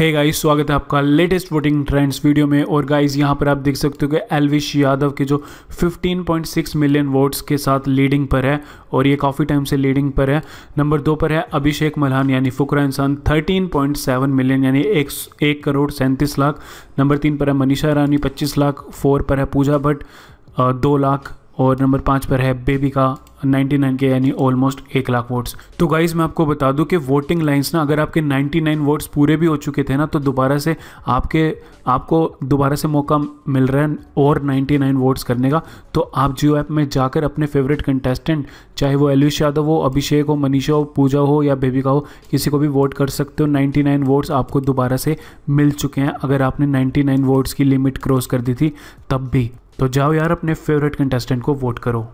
hey guys स्वागत है आपका लेटेस्ट वोटिंग ट्रेंड्स वीडियो में और गाइस यहां पर आप देख सकते हो कि एलविश यादव के जो 15.6 मिलियन वोट्स के साथ लीडिंग पर है और ये काफ़ी टाइम से लीडिंग पर है नंबर दो पर है अभिषेक मल्हान यानी फुकरा इंसान 13.7 मिलियन यानी एक, एक करोड़ सैंतीस लाख नंबर तीन पर है मनीषा रानी पच्चीस लाख फोर पर है पूजा भट्ट दो लाख और नंबर पाँच पर है बेबी का 99 के यानी ऑलमोस्ट एक लाख वोट्स तो गाइज मैं आपको बता दूं कि वोटिंग लाइंस ना अगर आपके 99 वोट्स पूरे भी हो चुके थे ना तो दोबारा से आपके आपको दोबारा से मौका मिल रहा है और 99 वोट्स करने का तो आप जियो ऐप में जाकर अपने फेवरेट कंटेस्टेंट चाहे वो एलविश यादव हो अभिषेक हो मनीषा हो पूजा हो या बेबिका हो किसी को भी वोट कर सकते हो नाइन्टी वोट्स आपको दोबारा से मिल चुके हैं अगर आपने नाइन्टी वोट्स की लिमिट क्रॉस कर दी थी तब भी तो जाओ यार अपने फेवरेट कंटेस्टेंट को वोट करो